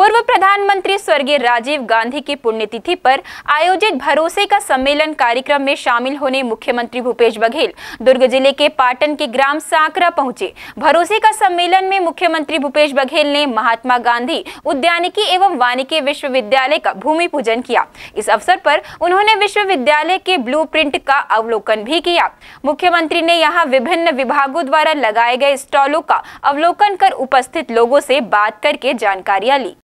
पूर्व प्रधानमंत्री स्वर्गीय राजीव गांधी की पुण्यतिथि पर आयोजित भरोसे का सम्मेलन कार्यक्रम में शामिल होने मुख्यमंत्री भूपेश बघेल दुर्ग जिले के पाटन के ग्राम सांकरा पहुंचे भरोसे का सम्मेलन में मुख्यमंत्री भूपेश बघेल ने महात्मा गांधी उद्यानिकी एवं वानिकी विश्वविद्यालय का भूमि पूजन किया इस अवसर पर उन्होंने विश्वविद्यालय के ब्लू का अवलोकन भी किया मुख्यमंत्री ने यहाँ विभिन्न विभागों द्वारा लगाए गए स्टॉलों का अवलोकन कर उपस्थित लोगों से बात करके जानकारियां ली